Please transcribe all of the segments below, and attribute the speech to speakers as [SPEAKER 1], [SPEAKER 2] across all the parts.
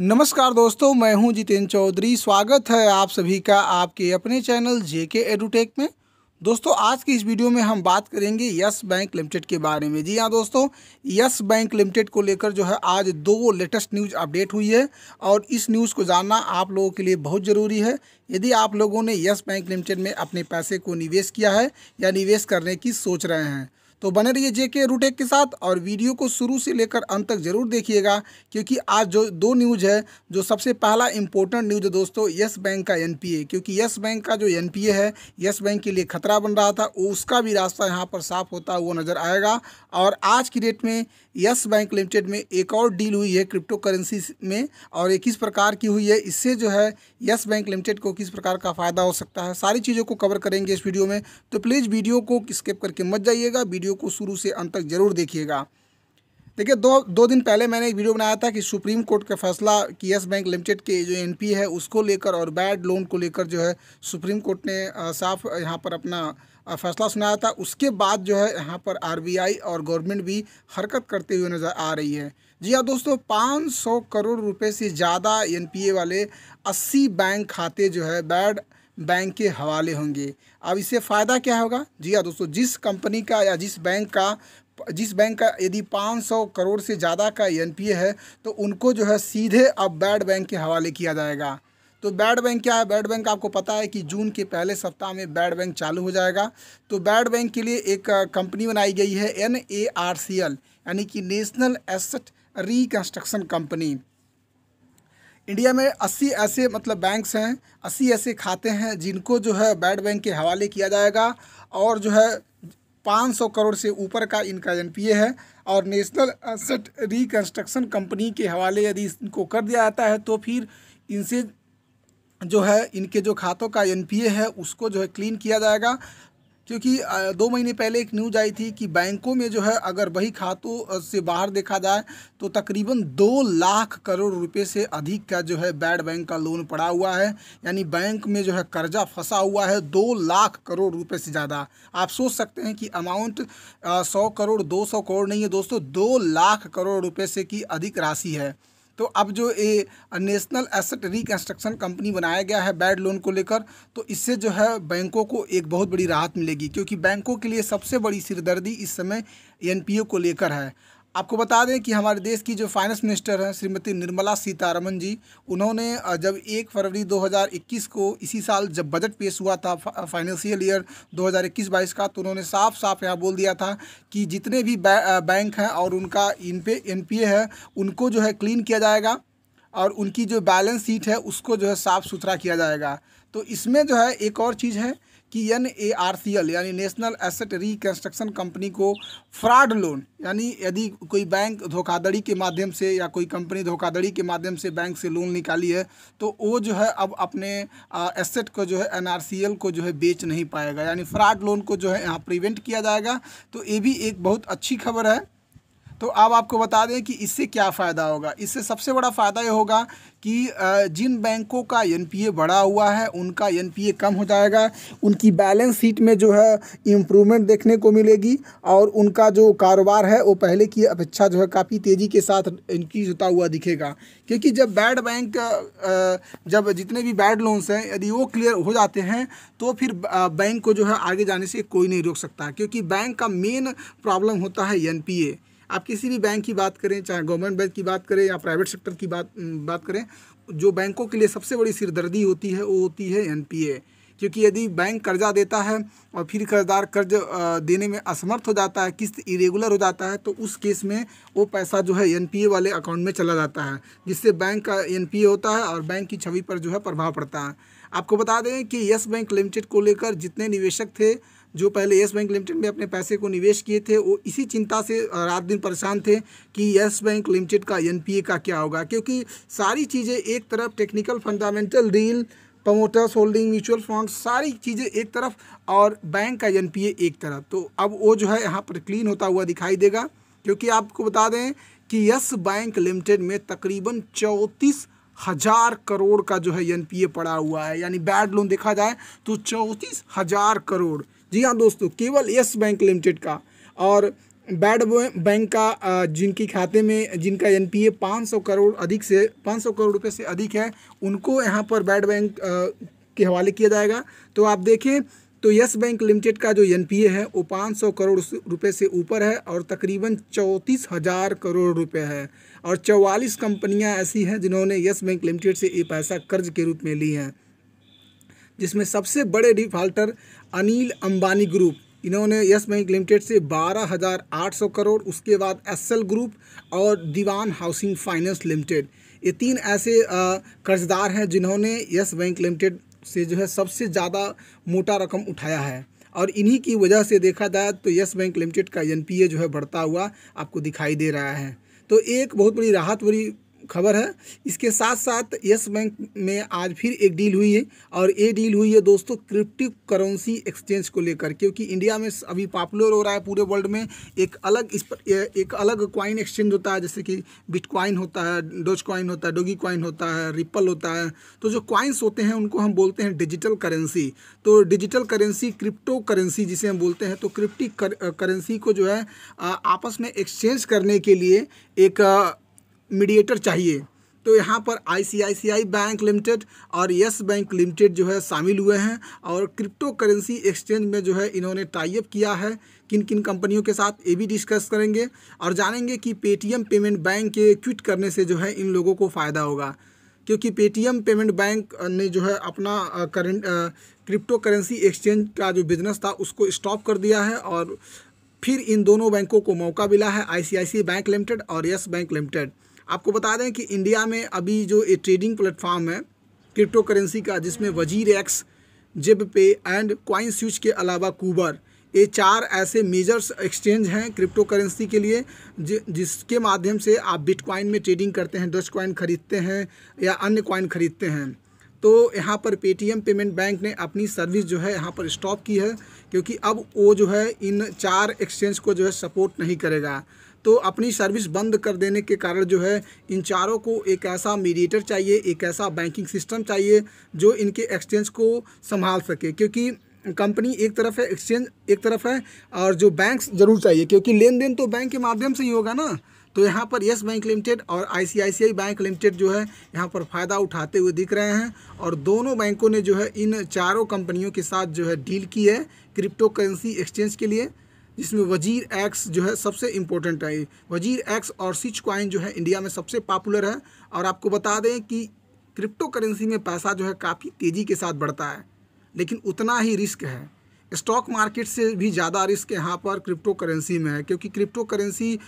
[SPEAKER 1] नमस्कार दोस्तों मैं हूं जितेंद्र चौधरी स्वागत है आप सभी का आपके अपने चैनल जेके एडुटेक में दोस्तों आज की इस वीडियो में हम बात करेंगे यस बैंक लिमिटेड के बारे में जी हाँ दोस्तों यस बैंक लिमिटेड को लेकर जो है आज दो लेटेस्ट न्यूज़ अपडेट हुई है और इस न्यूज़ को जानना आप लोगों के लिए बहुत ज़रूरी है यदि आप लोगों ने यस बैंक लिमिटेड में अपने पैसे को निवेश किया है या निवेश करने की सोच रहे हैं तो बने रहिए जे के रूटेक के साथ और वीडियो को शुरू से लेकर अंत तक जरूर देखिएगा क्योंकि आज जो दो न्यूज़ है जो सबसे पहला इंपॉर्टेंट न्यूज़ है दोस्तों यस बैंक का एन क्योंकि येस बैंक का जो एन है येस बैंक के लिए खतरा बन रहा था उसका भी रास्ता यहाँ पर साफ होता हुआ नज़र आएगा और आज की डेट में यस बैंक लिमिटेड में एक और डील हुई है क्रिप्टो करेंसी में और ये किस प्रकार की हुई है इससे जो है यस बैंक लिमिटेड को किस प्रकार का फ़ायदा हो सकता है सारी चीज़ों को कवर करेंगे इस वीडियो में तो प्लीज़ वीडियो को स्किप करके मत जाइएगा वीडियो वीडियो को शुरू से अंत तक जरूर देखिएगा देखिए दो दो दिन पहले मैंने एक वीडियो बनाया था कि सुप्रीम कोर्ट का फैसला कि यस बैंक लिमिटेड के जो एनपी है उसको लेकर और बैड लोन को लेकर जो है सुप्रीम कोर्ट ने साफ यहाँ पर अपना फैसला सुनाया था उसके बाद जो है यहाँ पर आरबीआई और गवर्नमेंट भी हरकत करते हुए नज़र आ रही है जी हाँ दोस्तों 500 करोड़ रुपए से ज़्यादा एनपीए वाले 80 बैंक खाते जो है बैड बैंक के हवाले होंगे अब इससे फ़ायदा क्या होगा जी हाँ दोस्तों जिस कंपनी का या जिस बैंक का जिस बैंक का यदि 500 करोड़ से ज़्यादा का एन है तो उनको जो है सीधे अब बैड बैंक के हवाले किया जाएगा तो बैड बैंक क्या है बैड बैंक आपको पता है कि जून के पहले सप्ताह में बैड बैंक चालू हो जाएगा तो बैड बैंक के लिए एक कंपनी बनाई गई है N A R C L यानी कि National Asset Reconstruction Company India में 80 ऐसे मतलब बैंक्स हैं 80 ऐसे खाते हैं जिनको जो है बैड बैंक के हवाले किया जाएगा और जो है 500 करोड़ से ऊपर का इनका एन है और नेशनल असेट रिकन्स्ट्रक्शन कंपनी के हवाले यदि इनको कर दिया जाता है तो फिर इनसे जो है इनके जो खातों का एन है उसको जो है क्लीन किया जाएगा क्योंकि दो महीने पहले एक न्यूज आई थी कि बैंकों में जो है अगर वही खातों से बाहर देखा जाए तो तकरीबन दो लाख करोड़ रुपए से अधिक का जो है बैड बैंक का लोन पड़ा हुआ है यानी बैंक में जो है कर्जा फंसा हुआ है दो लाख करोड़ रुपए से ज़्यादा आप सोच सकते हैं कि अमाउंट सौ करोड़ दो सौ करोड़ नहीं है दोस्तों दो लाख करोड़ रुपये से की अधिक राशि है तो अब जो ये नेशनल एसेट रिकन्स्ट्रक्शन कंपनी बनाया गया है बैड लोन को लेकर तो इससे जो है बैंकों को एक बहुत बड़ी राहत मिलेगी क्योंकि बैंकों के लिए सबसे बड़ी सिरदर्दी इस समय एन को लेकर है आपको बता दें कि हमारे देश की जो फाइनेंस मिनिस्टर हैं श्रीमती निर्मला सीतारमन जी उन्होंने जब एक फरवरी 2021 को इसी साल जब बजट पेश हुआ था फाइनेंशियल ईयर 2021-22 का तो उन्होंने साफ साफ यहाँ बोल दिया था कि जितने भी बै, बैंक हैं और उनका इन पे एन है उनको जो है क्लीन किया जाएगा और उनकी जो बैलेंस शीट है उसको जो है साफ़ सुथरा किया जाएगा तो इसमें जो है एक और चीज़ है कि N A R C L यानी नेशनल एसेट रिकन्स्ट्रक्शन कंपनी को फ्रॉड लोन यानी यदि कोई बैंक धोखाधड़ी के माध्यम से या कोई कंपनी धोखाधड़ी के माध्यम से बैंक से लोन निकाली है तो वो जो है अब अपने एसेट को जो है एन आर सी एल को जो है बेच नहीं पाएगा यानी फ्रॉड लोन को जो है यहाँ प्रिवेंट किया जाएगा तो ये भी एक बहुत अच्छी खबर है तो अब आपको बता दें कि इससे क्या फ़ायदा होगा इससे सबसे बड़ा फ़ायदा ये होगा कि जिन बैंकों का एनपीए बढ़ा हुआ है उनका एनपीए कम हो जाएगा उनकी बैलेंस शीट में जो है इम्प्रूवमेंट देखने को मिलेगी और उनका जो कारोबार है वो पहले की अपेक्षा जो है काफ़ी तेज़ी के साथ इंक्रीज होता हुआ दिखेगा क्योंकि जब बैड बैंक जब जितने भी बैड लोन्स हैं यदि वो क्लियर हो जाते हैं तो फिर बैंक को जो है आगे जाने से कोई नहीं रोक सकता क्योंकि बैंक का मेन प्रॉब्लम होता है ए आप किसी भी बैंक की बात करें चाहे गवर्नमेंट बैंक की बात करें या प्राइवेट सेक्टर की बात बात करें जो बैंकों के लिए सबसे बड़ी सिरदर्दी होती है वो होती है एन क्योंकि यदि बैंक कर्जा देता है और फिर कर्जदार कर्ज देने में असमर्थ हो जाता है किस्त इरेगुलर हो जाता है तो उस केस में वो पैसा जो है एनपीए वाले अकाउंट में चला जाता है जिससे बैंक का एनपीए होता है और बैंक की छवि पर जो है प्रभाव पड़ता है आपको बता दें कि येस बैंक लिमिटेड को लेकर जितने निवेशक थे जो पहले यस बैंक लिमिटेड में अपने पैसे को निवेश किए थे वो इसी चिंता से रात दिन परेशान थे कि येस बैंक लिमिटेड का एन का क्या होगा क्योंकि सारी चीज़ें एक तरफ technical fundamental deal promoters holding mutual fund सारी चीज़ें एक तरफ और बैंक का एन एक तरफ तो अब वो जो है यहाँ पर क्लीन होता हुआ दिखाई देगा क्योंकि आपको बता दें कि यस बैंक लिमिटेड में तकरीबन चौंतीस हज़ार करोड़ का जो है एनपीए पड़ा हुआ है यानी बैड लोन देखा जाए तो चौंतीस हज़ार करोड़ जी हाँ दोस्तों केवल यस बैंक लिमिटेड का और बैड बैंक का जिनकी खाते में जिनका एन पी ए पाँच सौ करोड़ अधिक से पाँच सौ करोड़ रुपए से अधिक है उनको यहाँ पर बैड बैंक के हवाले किया जाएगा तो आप देखें तो यस बैंक लिमिटेड का जो एन पी ए है वो पाँच सौ करोड़ रुपए से ऊपर है और तकरीबन चौंतीस हज़ार करोड़ रुपए है और चौवालीस कंपनियां ऐसी हैं जिन्होंने यस बैंक लिमिटेड से ये पैसा कर्ज के रूप में ली हैं जिसमें सबसे बड़े डिफाल्टर अनिल अंबानी ग्रुप इन्होंने यस बैंक लिमिटेड से 12,800 करोड़ उसके बाद एसएल ग्रुप और दीवान हाउसिंग फाइनेंस लिमिटेड ये तीन ऐसे कर्जदार हैं जिन्होंने यस बैंक लिमिटेड से जो है सबसे ज़्यादा मोटा रकम उठाया है और इन्हीं की वजह से देखा जाए तो यस बैंक लिमिटेड का एन जो है बढ़ता हुआ आपको दिखाई दे रहा है तो एक बहुत बड़ी राहत भरी खबर है इसके साथ साथ यस बैंक में आज फिर एक डील हुई है और ये डील हुई है दोस्तों क्रिप्टिव करेंसी एक्सचेंज को लेकर क्योंकि इंडिया में अभी पॉपुलर हो रहा है पूरे वर्ल्ड में एक अलग इस पर एक अलग क्वाइन एक्सचेंज होता है जैसे कि बिटकॉइन होता है डोज कॉइन होता है डोगी क्वाइन होता है रिपल होता है तो जो क्वाइंस होते हैं उनको हम बोलते हैं डिजिटल करेंसी तो डिजिटल करेंसी क्रिप्टो करेंसी जिसे हम बोलते हैं तो क्रिप्टिक करेंसी को जो है आपस में एक्सचेंज करने के लिए एक मीडिएटर चाहिए तो यहाँ पर आईसीआईसीआई बैंक लिमिटेड और यस बैंक लिमिटेड जो है शामिल हुए हैं और क्रिप्टो करेंसी एक्सचेंज में जो है इन्होंने टाइप किया है किन किन कंपनियों के साथ ये भी डिस्कस करेंगे और जानेंगे कि पेटीएम पेमेंट बैंक के क्विट करने से जो है इन लोगों को फ़ायदा होगा क्योंकि पेटीएम पेमेंट बैंक ने जो है अपना करेंट क्रिप्टो करेंसी एक्सचेंज का जो बिज़नेस था उसको स्टॉप कर दिया है और फिर इन दोनों बैंकों को मौका मिला है आई बैंक लिमिटेड और यस बैंक लिमिटेड आपको बता दें कि इंडिया में अभी जो ये ट्रेडिंग प्लेटफॉर्म है क्रिप्टो करेंसी का जिसमें वजीर एक्स जेब पे एंड क्वाइन स्विच के अलावा कूबर ये चार ऐसे मेजर्स एक्सचेंज हैं क्रिप्टो करेंसी के लिए जि, जिसके माध्यम से आप बिटकॉइन में ट्रेडिंग करते हैं डच क्वाइन खरीदते हैं या अन्य क्वाइन खरीदते हैं तो यहाँ पर पेटीएम पेमेंट बैंक ने अपनी सर्विस जो है यहाँ पर स्टॉप की है क्योंकि अब वो जो है इन चार एक्सचेंज को जो है सपोर्ट नहीं करेगा तो अपनी सर्विस बंद कर देने के कारण जो है इन चारों को एक ऐसा मीडिएटर चाहिए एक ऐसा बैंकिंग सिस्टम चाहिए जो इनके एक्सचेंज को संभाल सके क्योंकि कंपनी एक तरफ है एक्सचेंज एक तरफ है और जो बैंक जरूर चाहिए क्योंकि लेन देन तो बैंक के माध्यम से ही होगा ना तो यहाँ पर येस बैंक लिमिटेड और आईसीआईसीआई बैंक लिमिटेड जो है यहाँ पर फ़ायदा उठाते हुए दिख रहे हैं और दोनों बैंकों ने जो है इन चारों कंपनियों के साथ जो है डील की है क्रिप्टो करेंसी एक्सचेंज के लिए जिसमें वजीर एक्स जो है सबसे इम्पोर्टेंट है वजीर एक्स और सिच कॉइन जो है इंडिया में सबसे पॉपुलर है और आपको बता दें कि क्रिप्टो करेंसी में पैसा जो है काफ़ी तेज़ी के साथ बढ़ता है लेकिन उतना ही रिस्क है स्टॉक मार्केट से भी ज़्यादा रिस्क यहाँ पर क्रिप्टो करेंसी में है क्योंकि क्रिप्टो करेंसी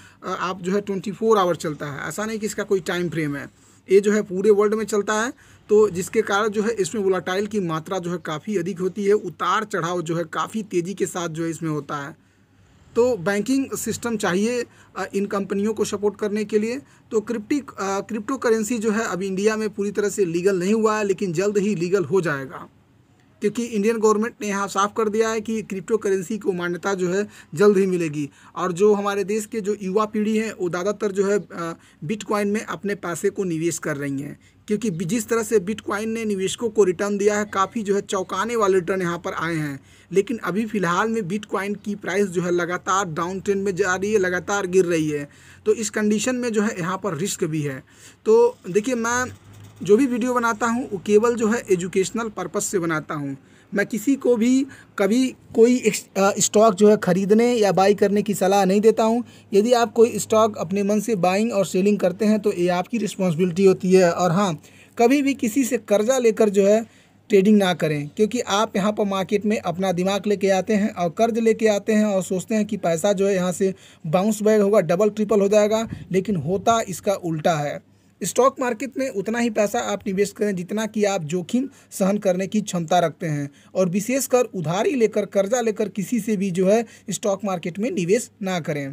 [SPEAKER 1] आप जो है ट्वेंटी फोर आवर चलता है ऐसा नहीं कि इसका कोई टाइम फ्रेम है ये जो है पूरे वर्ल्ड में चलता है तो जिसके कारण जो है इसमें वोलाटाइल की मात्रा जो है काफ़ी अधिक होती है उतार चढ़ाव जो है काफ़ी तेज़ी के साथ जो है इसमें होता है तो बैंकिंग सिस्टम चाहिए इन कंपनियों को सपोर्ट करने के लिए तो क्रिप्टिक क्रिप्टो करेंसी जो है अभी इंडिया में पूरी तरह से लीगल नहीं हुआ है लेकिन जल्द ही लीगल हो जाएगा क्योंकि इंडियन गवर्नमेंट ने यहाँ साफ कर दिया है कि क्रिप्टो करेंसी को मान्यता जो है जल्द ही मिलेगी और जो हमारे देश के जो युवा पीढ़ी हैं वो ज़्यादातर जो है बिटकॉइन में अपने पैसे को निवेश कर रही हैं क्योंकि जिस तरह से बिटकॉइन ने निवेशकों को रिटर्न दिया है काफ़ी जो है चौंकाने वाले रिटर्न यहाँ पर आए हैं लेकिन अभी फ़िलहाल में बिटकॉइन की प्राइस जो है लगातार डाउन ट्रेंड में जा रही है लगातार गिर रही है तो इस कंडीशन में जो है यहाँ पर रिस्क भी है तो देखिए मैं जो भी वीडियो बनाता हूँ वो केवल जो है एजुकेशनल पर्पज़ से बनाता हूँ मैं किसी को भी कभी कोई स्टॉक जो है ख़रीदने या बाई करने की सलाह नहीं देता हूँ यदि आप कोई स्टॉक अपने मन से बाइंग और सेलिंग करते हैं तो ये आपकी रिस्पॉन्सिबिलिटी होती है और हाँ कभी भी किसी से कर्जा लेकर जो है ट्रेडिंग ना करें क्योंकि आप यहाँ पर मार्केट में अपना दिमाग लेके आते हैं और कर्ज लेके आते हैं और सोचते हैं कि पैसा जो है यहाँ से बाउंस बैग होगा डबल ट्रिपल हो जाएगा लेकिन होता इसका उल्टा है स्टॉक मार्केट में उतना ही पैसा आप निवेश करें जितना कि आप जोखिम सहन करने की क्षमता रखते हैं और विशेषकर उधारी लेकर कर्जा लेकर किसी से भी जो है स्टॉक मार्केट में निवेश ना करें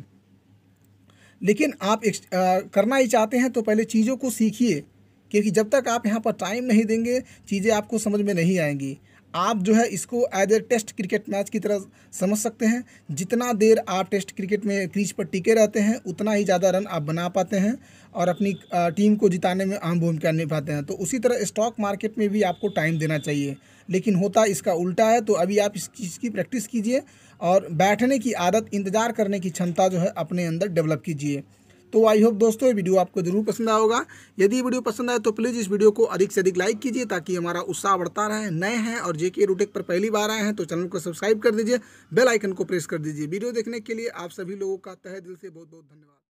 [SPEAKER 1] लेकिन आप एक, आ, करना ही चाहते हैं तो पहले चीज़ों को सीखिए क्योंकि जब तक आप यहाँ पर टाइम नहीं देंगे चीज़ें आपको समझ में नहीं आएंगी आप जो है इसको as a test cricket match की तरह समझ सकते हैं जितना देर आप टेस्ट क्रिकेट में क्रीज पर टिके रहते हैं उतना ही ज़्यादा रन आप बना पाते हैं और अपनी टीम को जिताने में अहम भूमिका निभाते हैं तो उसी तरह स्टॉक मार्केट में भी आपको टाइम देना चाहिए लेकिन होता इसका उल्टा है तो अभी आप इस चीज़ की प्रैक्टिस कीजिए और बैठने की आदत इंतज़ार करने की क्षमता जो है अपने अंदर डेवलप कीजिए तो आई होप दोस्तों ये वीडियो आपको जरूर पसंद आया होगा यदि वीडियो पसंद आए तो प्लीज़ इस वीडियो को अधिक से अधिक लाइक कीजिए ताकि हमारा उत्साह बढ़ता रहे नए हैं और जेके रूटेक पर पहली बार आए हैं तो चैनल को सब्सक्राइब कर दीजिए बेल आइकन को प्रेस कर दीजिए वीडियो देखने के लिए आप सभी लोगों का तहे दिल से बहुत बहुत धन्यवाद